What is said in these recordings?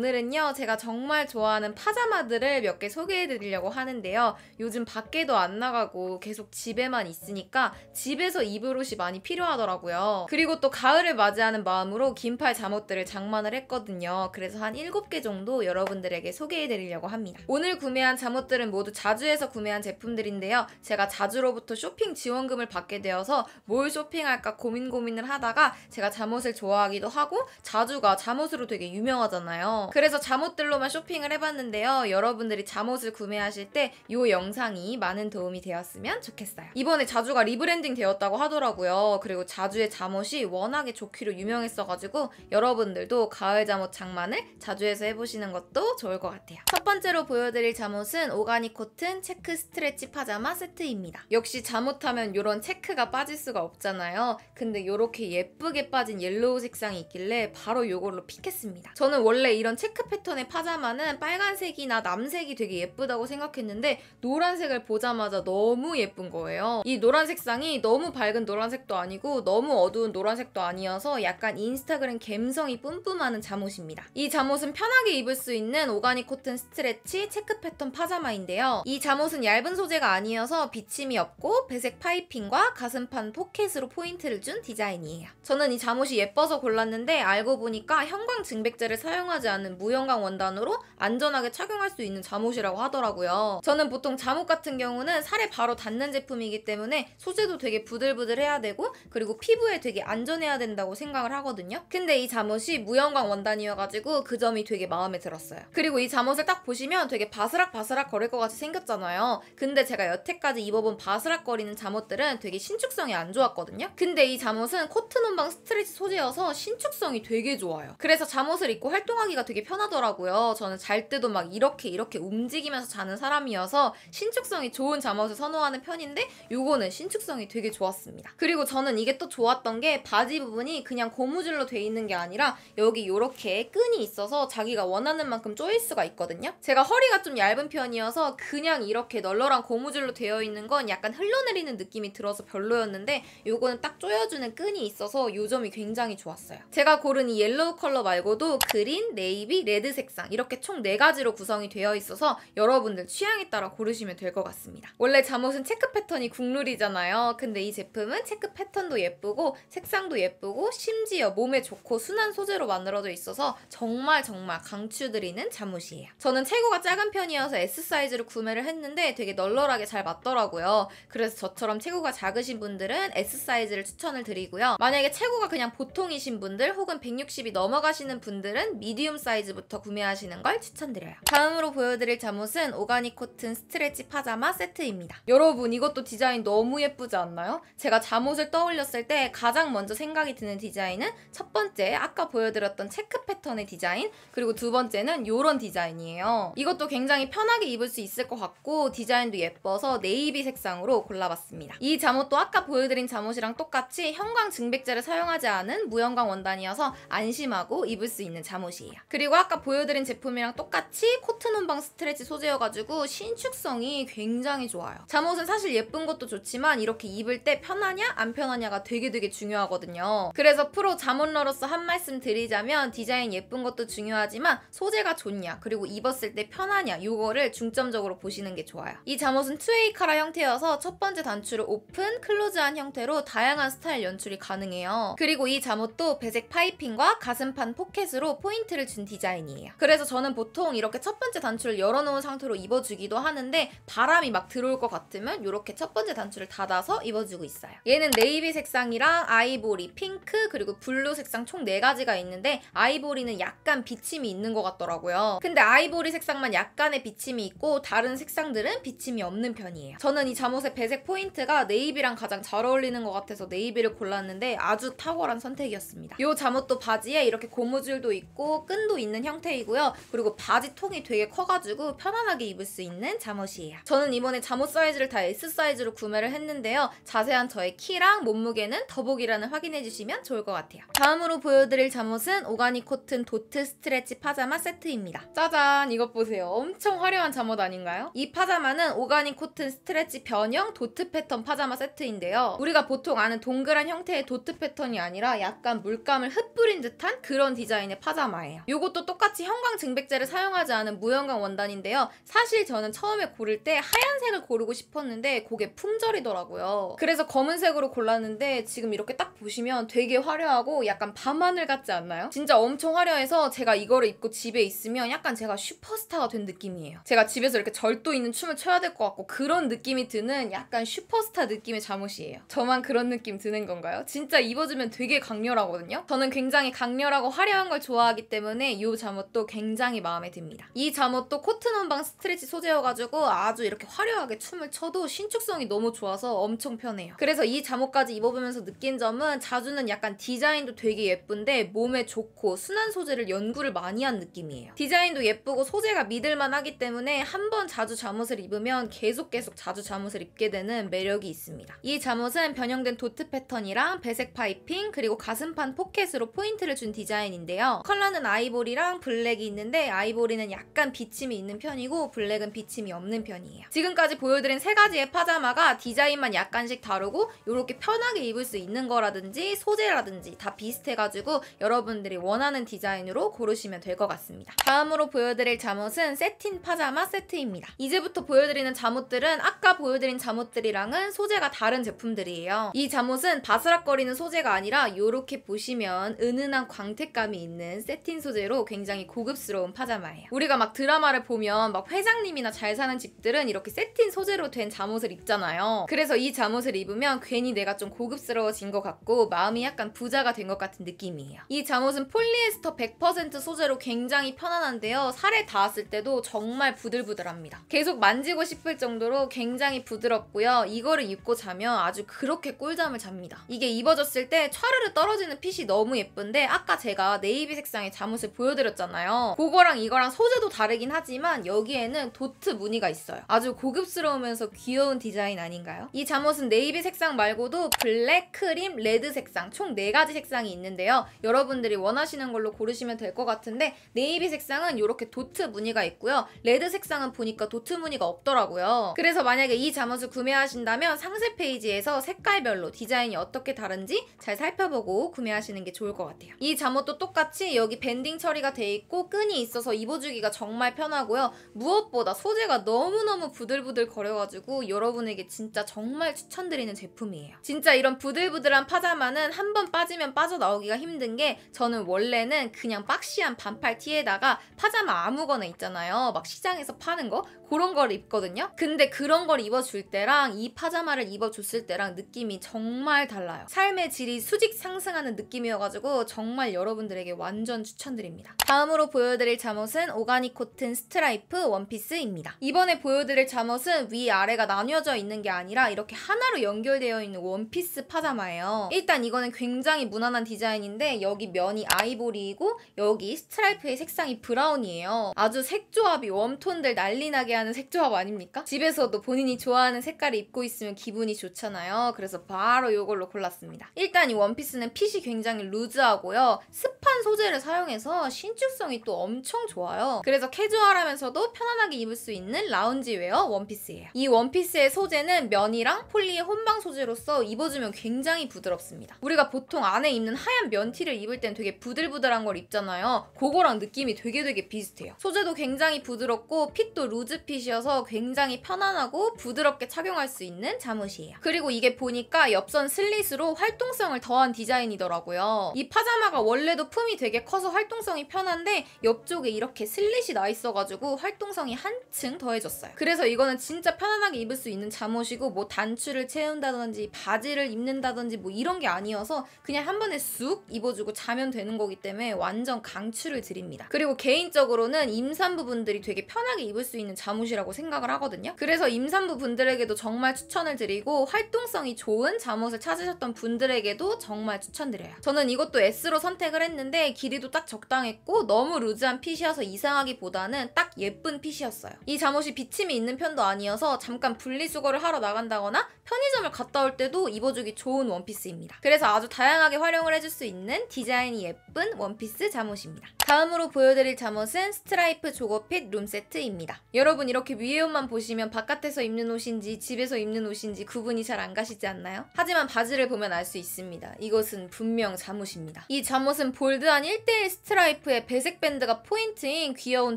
오늘은요, 제가 정말 좋아하는 파자마들을 몇 개 소개해 드리려고 하는데요. 요즘 밖에도 안 나가고 계속 집에만 있으니까 집에서 입을 옷이 많이 필요하더라고요. 그리고 또 가을을 맞이하는 마음으로 긴팔 잠옷들을 장만을 했거든요. 그래서 한 7개 정도 여러분들에게 소개해 드리려고 합니다. 오늘 구매한 잠옷들은 모두 자주에서 구매한 제품들인데요. 제가 자주로부터 쇼핑 지원금을 받게 되어서 뭘 쇼핑할까 고민 고민을 하다가 제가 잠옷을 좋아하기도 하고 자주가 잠옷으로 되게 유명하잖아요. 그래서 잠옷들로만 쇼핑을 해봤는데요. 여러분들이 잠옷을 구매하실 때 이 영상이 많은 도움이 되었으면 좋겠어요. 이번에 자주가 리브랜딩 되었다고 하더라고요. 그리고 자주의 잠옷이 워낙에 좋기로 유명했어가지고 여러분들도 가을 잠옷 장만을 자주에서 해보시는 것도 좋을 것 같아요. 첫 번째로 보여드릴 잠옷은 오가닉 코튼 체크 스트레치 파자마 세트입니다. 역시 잠옷하면 이런 체크가 빠질 수가 없잖아요. 근데 이렇게 예쁘게 빠진 옐로우 색상이 있길래 바로 이걸로 픽했습니다. 저는 원래 이런 체크 패턴의 파자마는 빨간색이나 남색이 되게 예쁘다고 생각했는데 노란색을 보자마자 너무 예쁜 거예요. 이 노란 색상이 너무 밝은 노란색도 아니고 너무 어두운 노란색도 아니어서 약간 인스타그램 갬성이 뿜뿜하는 잠옷입니다. 이 잠옷은 편하게 입을 수 있는 오가닉 코튼 스트레치 체크 패턴 파자마인데요. 이 잠옷은 얇은 소재가 아니어서 비침이 없고 배색 파이핑과 가슴판 포켓으로 포인트를 준 디자인이에요. 저는 이 잠옷이 예뻐서 골랐는데 알고 보니까 형광 증백제를 사용하지 않은 있는 무형광 원단으로 안전하게 착용할 수 있는 잠옷이라고 하더라고요. 저는 보통 잠옷 같은 경우는 살에 바로 닿는 제품이기 때문에 소재도 되게 부들부들해야 되고 그리고 피부에 되게 안전해야 된다고 생각을 하거든요. 근데 이 잠옷이 무형광 원단이어가지고 그 점이 되게 마음에 들었어요. 그리고 이 잠옷을 딱 보시면 되게 바스락바스락 거릴 것 같이 생겼잖아요. 근데 제가 여태까지 입어본 바스락거리는 잠옷들은 되게 신축성이 안 좋았거든요. 근데 이 잠옷은 코트 원방 스트레치 소재여서 신축성이 되게 좋아요. 그래서 잠옷을 입고 활동하기가 되게 되게 편하더라고요. 저는 잘 때도 막 이렇게 이렇게 움직이면서 자는 사람이어서 신축성이 좋은 잠옷을 선호하는 편인데 요거는 신축성이 되게 좋았습니다. 그리고 저는 이게 또 좋았던 게 바지 부분이 그냥 고무줄로 돼 있는 게 아니라 여기 요렇게 끈이 있어서 자기가 원하는 만큼 조일 수가 있거든요. 제가 허리가 좀 얇은 편이어서 그냥 이렇게 널널한 고무줄로 되어 있는 건 약간 흘러내리는 느낌이 들어서 별로였는데 요거는 딱 조여주는 끈이 있어서 요 점이 굉장히 좋았어요. 제가 고른 이 옐로우 컬러 말고도 그린, 네이비, 립이 레드 색상 이렇게 총 4가지로 구성이 되어 있어서 여러분들 취향에 따라 고르시면 될 것 같습니다. 원래 잠옷은 체크 패턴이 국룰이잖아요. 근데 이 제품은 체크 패턴도 예쁘고 색상도 예쁘고 심지어 몸에 좋고 순한 소재로 만들어져 있어서 정말 정말 강추드리는 잠옷이에요. 저는 체구가 작은 편이어서 S 사이즈로 구매를 했는데 되게 널널하게 잘 맞더라고요. 그래서 저처럼 체구가 작으신 분들은 S 사이즈를 추천을 드리고요. 만약에 체구가 그냥 보통이신 분들 혹은 160이 넘어가시는 분들은 미디움 사이즈 사이즈부터 구매하시는 걸 추천드려요. 다음으로 보여드릴 잠옷은 오가닉 코튼 스트레치 파자마 세트입니다. 여러분 이것도 디자인 너무 예쁘지 않나요? 제가 잠옷을 떠올렸을 때 가장 먼저 생각이 드는 디자인은 첫 번째 아까 보여드렸던 체크 패턴의 디자인 그리고 두 번째는 이런 디자인이에요. 이것도 굉장히 편하게 입을 수 있을 것 같고 디자인도 예뻐서 네이비 색상으로 골라봤습니다. 이 잠옷도 아까 보여드린 잠옷이랑 똑같이 형광 증백제를 사용하지 않은 무형광 원단이어서 안심하고 입을 수 있는 잠옷이에요. 그리고 그리고 아까 보여드린 제품이랑 똑같이 코트논방 스트레치 소재여가지고 신축성이 굉장히 좋아요. 잠옷은 사실 예쁜 것도 좋지만 이렇게 입을 때 편하냐 안 편하냐가 되게 되게 중요하거든요. 그래서 프로 잠옷러로서 한 말씀 드리자면 디자인 예쁜 것도 중요하지만 소재가 좋냐 그리고 입었을 때 편하냐 이거를 중점적으로 보시는 게 좋아요. 이 잠옷은 2A 카라 형태여서 첫 번째 단추를 오픈, 클로즈한 형태로 다양한 스타일 연출이 가능해요. 그리고 이 잠옷도 배색 파이핑과 가슴판 포켓으로 포인트를 준 디자인이에요. 그래서 저는 보통 이렇게 첫 번째 단추를 열어놓은 상태로 입어주기도 하는데 바람이 막 들어올 것 같으면 이렇게 첫 번째 단추를 닫아서 입어주고 있어요. 얘는 네이비 색상이랑 아이보리, 핑크, 그리고 블루 색상 총 4가지가 있는데 아이보리는 약간 비침이 있는 것 같더라고요. 근데 아이보리 색상만 약간의 비침이 있고 다른 색상들은 비침이 없는 편이에요. 저는 이 잠옷의 배색 포인트가 네이비랑 가장 잘 어울리는 것 같아서 네이비를 골랐는데 아주 탁월한 선택이었습니다. 이 잠옷도 바지에 이렇게 고무줄도 있고 끈도 있는 형태이고요. 그리고 바지 통이 되게 커가지고 편안하게 입을 수 있는 잠옷이에요. 저는 이번에 잠옷 사이즈를 다 S 사이즈로 구매를 했는데요. 자세한 저의 키랑 몸무게는 더보기란을 확인해주시면 좋을 것 같아요. 다음으로 보여드릴 잠옷은 오가닉 코튼 도트 스트레치 파자마 세트입니다. 짜잔 이것 보세요. 엄청 화려한 잠옷 아닌가요? 이 파자마는 오가닉 코튼 스트레치 변형 도트 패턴 파자마 세트인데요. 우리가 보통 아는 동그란 형태의 도트 패턴이 아니라 약간 물감을 흩뿌린 듯한 그런 디자인의 파자마예요. 요거 이것도 똑같이 형광증백제를 사용하지 않은 무형광 원단인데요. 사실 저는 처음에 고를 때 하얀색을 고르고 싶었는데 그게 품절이더라고요. 그래서 검은색으로 골랐는데 지금 이렇게 딱 보시면 되게 화려하고 약간 밤하늘 같지 않나요? 진짜 엄청 화려해서 제가 이거를 입고 집에 있으면 약간 제가 슈퍼스타가 된 느낌이에요. 제가 집에서 이렇게 절도 있는 춤을 춰야 될 것 같고 그런 느낌이 드는 약간 슈퍼스타 느낌의 잠옷이에요. 저만 그런 느낌 드는 건가요? 진짜 입어주면 되게 강렬하거든요. 저는 굉장히 강렬하고 화려한 걸 좋아하기 때문에 이 잠옷도 굉장히 마음에 듭니다. 이 잠옷도 코트 넘방 스트레치 소재여가지고 아주 이렇게 화려하게 춤을 춰도 신축성이 너무 좋아서 엄청 편해요. 그래서 이 잠옷까지 입어보면서 느낀 점은 자주는 약간 디자인도 되게 예쁜데 몸에 좋고 순한 소재를 연구를 많이 한 느낌이에요. 디자인도 예쁘고 소재가 믿을만 하기 때문에 한 번 자주 잠옷을 입으면 계속 계속 자주 잠옷을 입게 되는 매력이 있습니다. 이 잠옷은 변형된 도트 패턴이랑 배색 파이핑 그리고 가슴판 포켓으로 포인트를 준 디자인인데요. 컬러는 아이보리 아이보리랑 블랙이 있는데 아이보리는 약간 비침이 있는 편이고 블랙은 비침이 없는 편이에요. 지금까지 보여드린 세 가지의 파자마가 디자인만 약간씩 다르고 이렇게 편하게 입을 수 있는 거라든지 소재라든지 다 비슷해가지고 여러분들이 원하는 디자인으로 고르시면 될 것 같습니다. 다음으로 보여드릴 잠옷은 세틴 파자마 세트입니다. 이제부터 보여드리는 잠옷들은 아까 보여드린 잠옷들이랑은 소재가 다른 제품들이에요. 이 잠옷은 바스락거리는 소재가 아니라 이렇게 보시면 은은한 광택감이 있는 세틴 소재로 굉장히 고급스러운 파자마예요. 우리가 막 드라마를 보면 막 회장님이나 잘 사는 집들은 이렇게 세틴 소재로 된 잠옷을 입잖아요. 그래서 이 잠옷을 입으면 괜히 내가 좀 고급스러워진 것 같고 마음이 약간 부자가 된 것 같은 느낌이에요. 이 잠옷은 폴리에스터 100% 소재로 굉장히 편안한데요. 살에 닿았을 때도 정말 부들부들합니다. 계속 만지고 싶을 정도로 굉장히 부드럽고요. 이거를 입고 자면 아주 그렇게 꿀잠을 잡니다. 이게 입어졌을 때 촤르르 떨어지는 핏이 너무 예쁜데 아까 제가 네이비 색상의 잠옷을 보여 보여드렸잖아요. 그거랑 이거랑 소재도 다르긴 하지만 여기에는 도트 무늬가 있어요. 아주 고급스러우면서 귀여운 디자인 아닌가요? 이 잠옷은 네이비 색상 말고도 블랙, 크림, 레드 색상 총 4가지 색상이 있는데요. 여러분들이 원하시는 걸로 고르시면 될 것 같은데 네이비 색상은 이렇게 도트 무늬가 있고요. 레드 색상은 보니까 도트 무늬가 없더라고요. 그래서 만약에 이 잠옷을 구매하신다면 상세 페이지에서 색깔별로 디자인이 어떻게 다른지 잘 살펴보고 구매하시는 게 좋을 것 같아요. 이 잠옷도 똑같이 여기 밴딩 처리 줄거리가 돼 있고 끈이 있어서 입어주기가 정말 편하고요. 무엇보다 소재가 너무너무 부들부들 거려가지고 여러분에게 진짜 정말 추천드리는 제품이에요. 진짜 이런 부들부들한 파자마는 한 번 빠지면 빠져나오기가 힘든 게 저는 원래는 그냥 박시한 반팔 티에다가 파자마 아무거나 있잖아요. 막 시장에서 파는 거 그런 걸 입거든요. 근데 그런 걸 입어줄 때랑 이 파자마를 입어줬을 때랑 느낌이 정말 달라요. 삶의 질이 수직 상승하는 느낌이어가지고 정말 여러분들에게 완전 추천드립니다. 있습니다. 다음으로 보여드릴 잠옷은 오가닉 코튼 스트라이프 원피스입니다. 이번에 보여드릴 잠옷은 위아래가 나뉘어져 있는 게 아니라 이렇게 하나로 연결되어 있는 원피스 파자마예요. 일단 이거는 굉장히 무난한 디자인인데 여기 면이 아이보리이고 여기 스트라이프의 색상이 브라운이에요. 아주 색조합이 웜톤들 난리나게 하는 색조합 아닙니까? 집에서도 본인이 좋아하는 색깔을 입고 있으면 기분이 좋잖아요. 그래서 바로 이걸로 골랐습니다. 일단 이 원피스는 핏이 굉장히 루즈하고요. 습한 소재를 사용해서 신축성이 또 엄청 좋아요. 그래서 캐주얼하면서도 편안하게 입을 수 있는 라운지 웨어 원피스예요. 이 원피스의 소재는 면이랑 폴리의 혼방 소재로서 입어주면 굉장히 부드럽습니다. 우리가 보통 안에 입는 하얀 면티를 입을 땐 되게 부들부들한 걸 입잖아요. 그거랑 느낌이 되게 되게 비슷해요. 소재도 굉장히 부드럽고 핏도 루즈 핏이어서 굉장히 편안하고 부드럽게 착용할 수 있는 잠옷이에요. 그리고 이게 보니까 옆선 슬릿으로 활동성을 더한 디자인이더라고요. 이 파자마가 원래도 품이 되게 커서 활동성이 활동성이 편한데 옆쪽에 이렇게 슬릿이 나 있어가지고 활동성이 한층 더해졌어요. 그래서 이거는 진짜 편안하게 입을 수 있는 잠옷이고 뭐 단추를 채운다든지 바지를 입는다든지 뭐 이런 게 아니어서 그냥 한 번에 쑥 입어주고 자면 되는 거기 때문에 완전 강추를 드립니다. 그리고 개인적으로는 임산부분들이 되게 편하게 입을 수 있는 잠옷이라고 생각을 하거든요. 그래서 임산부분들에게도 정말 추천을 드리고 활동성이 좋은 잠옷을 찾으셨던 분들에게도 정말 추천드려요. 저는 이것도 S로 선택을 했는데 길이도 딱 적당해 이상했고 너무 루즈한 핏이어서 이상하기보다는 딱 예쁜 핏이었어요. 이 잠옷이 비침이 있는 편도 아니어서 잠깐 분리수거를 하러 나간다거나 편의점을 갔다 올 때도 입어주기 좋은 원피스입니다. 그래서 아주 다양하게 활용을 해줄 수 있는 디자인이 예쁜 원피스 잠옷입니다. 다음으로 보여드릴 잠옷은 스트라이프 조거핏 룸세트입니다. 여러분 이렇게 위에 옷만 보시면 바깥에서 입는 옷인지 집에서 입는 옷인지 구분이 잘 안 가시지 않나요? 하지만 바지를 보면 알 수 있습니다. 이것은 분명 잠옷입니다. 이 잠옷은 볼드한 1대1 스트라이프에 배색 밴드가 포인트인 귀여운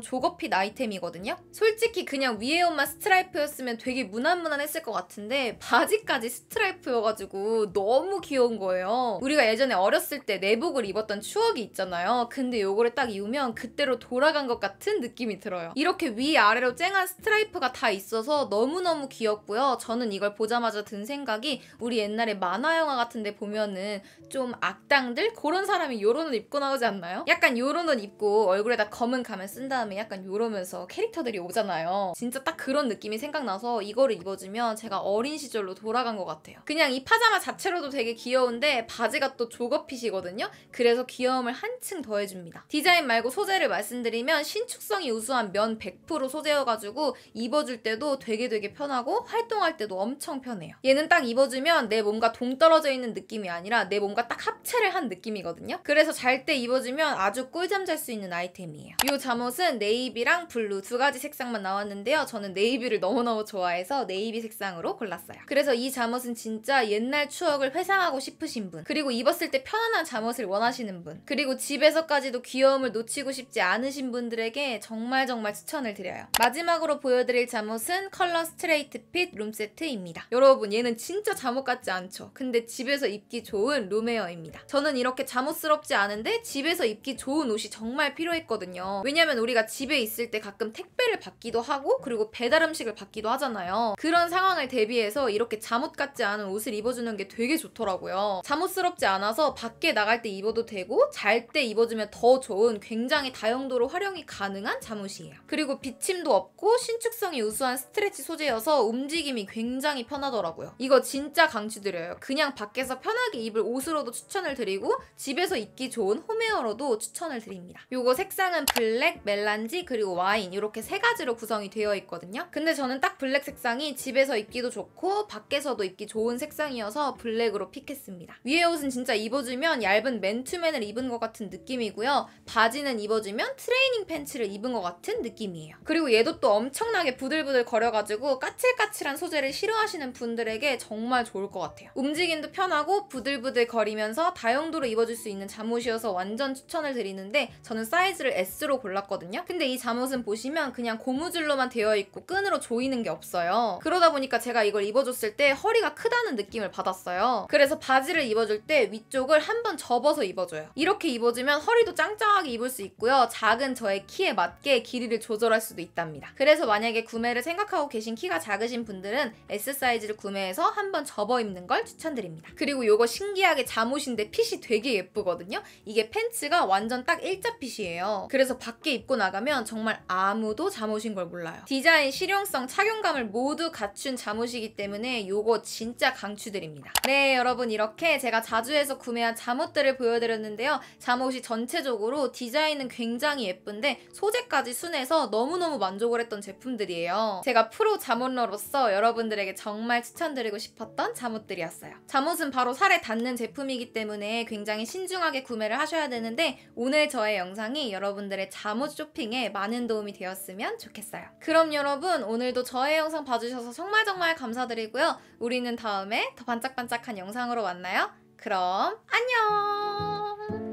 조거핏 아이템이거든요. 솔직히 그냥 위에 옷만 스트라이프였으면 되게 무난무난했을 것 같은데 바지까지 스트라이프여가지고 너무 귀여운 거예요. 우리가 예전에 어렸을 때 내복을 입었던 추억이 있잖아요. 근데 요거를 딱딱 이으면 그때로 돌아간 것 같은 느낌이 들어요. 이렇게 위아래로 쨍한 스트라이프가 다 있어서 너무너무 귀엽고요. 저는 이걸 보자마자 든 생각이 우리 옛날에 만화 영화 같은데 보면은 좀 악당들? 그런 사람이 요런 옷 입고 나오지 않나요? 약간 요런 옷 입고 얼굴에다 검은 가면 쓴 다음에 약간 요러면서 캐릭터들이 오잖아요. 진짜 딱 그런 느낌이 생각나서 이거를 입어주면 제가 어린 시절로 돌아간 것 같아요. 그냥 이 파자마 자체로도 되게 귀여운데 바지가 또 조거핏이거든요. 그래서 귀여움을 한층 더해줍니다. 디자인 디자인 말고 소재를 말씀드리면 신축성이 우수한 면 100% 소재여가지고 입어줄 때도 되게 되게 편하고 활동할 때도 엄청 편해요. 얘는 딱 입어주면 내 몸과 동떨어져 있는 느낌이 아니라 내 몸과 딱 합체를 한 느낌이거든요. 그래서 잘 때 입어주면 아주 꿀잠 잘 수 있는 아이템이에요. 이 잠옷은 네이비랑 블루 두 가지 색상만 나왔는데요. 저는 네이비를 너무너무 좋아해서 네이비 색상으로 골랐어요. 그래서 이 잠옷은 진짜 옛날 추억을 회상하고 싶으신 분 그리고 입었을 때 편안한 잠옷을 원하시는 분 그리고 집에서까지도 귀여운 귀여움을 놓치고 싶지 않으신 분들에게 정말 정말 추천을 드려요. 마지막으로 보여드릴 잠옷은 컬러 스트레이트 핏 룸세트입니다. 여러분 얘는 진짜 잠옷 같지 않죠? 근데 집에서 입기 좋은 룸웨어입니다. 저는 이렇게 잠옷스럽지 않은데 집에서 입기 좋은 옷이 정말 필요했거든요. 왜냐면 우리가 집에 있을 때 가끔 택배를 받기도 하고 그리고 배달 음식을 받기도 하잖아요. 그런 상황을 대비해서 이렇게 잠옷 같지 않은 옷을 입어주는 게 되게 좋더라고요. 잠옷스럽지 않아서 밖에 나갈 때 입어도 되고 잘 때 입어주면 더 좋은 넣은 굉장히 다용도로 활용이 가능한 잠옷이에요. 그리고 비침도 없고 신축성이 우수한 스트레치 소재여서 움직임이 굉장히 편하더라고요. 이거 진짜 강추드려요. 그냥 밖에서 편하게 입을 옷으로도 추천을 드리고 집에서 입기 좋은 홈웨어로도 추천을 드립니다. 이거 색상은 블랙, 멜란지, 그리고 와인 이렇게 세 가지로 구성이 되어 있거든요. 근데 저는 딱 블랙 색상이 집에서 입기도 좋고 밖에서도 입기 좋은 색상이어서 블랙으로 픽했습니다. 위에 옷은 진짜 입어주면 얇은 맨투맨을 입은 것 같은 느낌이고요. 바지는 입어주면 트레이닝 팬츠를 입은 것 같은 느낌이에요. 그리고 얘도 또 엄청나게 부들부들 거려가지고 까칠까칠한 소재를 싫어하시는 분들에게 정말 좋을 것 같아요. 움직임도 편하고 부들부들 거리면서 다용도로 입어줄 수 있는 잠옷이어서 완전 추천을 드리는데 저는 사이즈를 S로 골랐거든요. 근데 이 잠옷은 보시면 그냥 고무줄로만 되어 있고 끈으로 조이는 게 없어요. 그러다 보니까 제가 이걸 입어줬을 때 허리가 크다는 느낌을 받았어요. 그래서 바지를 입어줄 때 위쪽을 한번 접어서 입어줘요. 이렇게 입어주면 허리도 짱짱하게 편하게 입을 수 있고요. 작은 저의 키에 맞게 길이를 조절할 수도 있답니다. 그래서 만약에 구매를 생각하고 계신 키가 작으신 분들은 S 사이즈를 구매해서 한번 접어 입는 걸 추천드립니다. 그리고 요거 신기하게 잠옷인데 핏이 되게 예쁘거든요. 이게 팬츠가 완전 딱 일자 핏이에요. 그래서 밖에 입고 나가면 정말 아무도 잠옷인 걸 몰라요. 디자인, 실용성, 착용감을 모두 갖춘 잠옷이기 때문에 요거 진짜 강추드립니다. 네, 여러분 이렇게 제가 자주해서 구매한 잠옷들을 보여드렸는데요. 잠옷이 전체적으로 디자인은 굉장히 예쁜데 소재까지 순해서 너무너무 만족을 했던 제품들이에요. 제가 프로 잠옷러로서 여러분들에게 정말 추천드리고 싶었던 잠옷들이었어요. 잠옷은 바로 살에 닿는 제품이기 때문에 굉장히 신중하게 구매를 하셔야 되는데 오늘 저의 영상이 여러분들의 잠옷 쇼핑에 많은 도움이 되었으면 좋겠어요. 그럼 여러분 오늘도 저의 영상 봐주셔서 정말 정말 감사드리고요. 우리는 다음에 더 반짝반짝한 영상으로 만나요. 그럼 안녕!